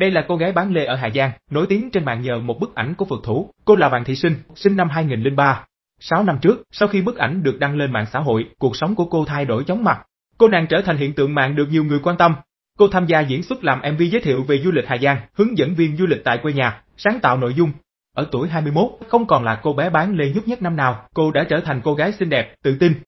Đây là cô gái bán lê ở Hà Giang, nổi tiếng trên mạng nhờ một bức ảnh của phượt thủ. Cô là Vàng Thị Sinh, sinh năm 2003. 6 năm trước, sau khi bức ảnh được đăng lên mạng xã hội, cuộc sống của cô thay đổi chóng mặt. Cô nàng trở thành hiện tượng mạng được nhiều người quan tâm. Cô tham gia diễn xuất làm MV giới thiệu về du lịch Hà Giang, hướng dẫn viên du lịch tại quê nhà, sáng tạo nội dung. Ở tuổi 21, không còn là cô bé bán lê nhút nhát năm nào, cô đã trở thành cô gái xinh đẹp, tự tin,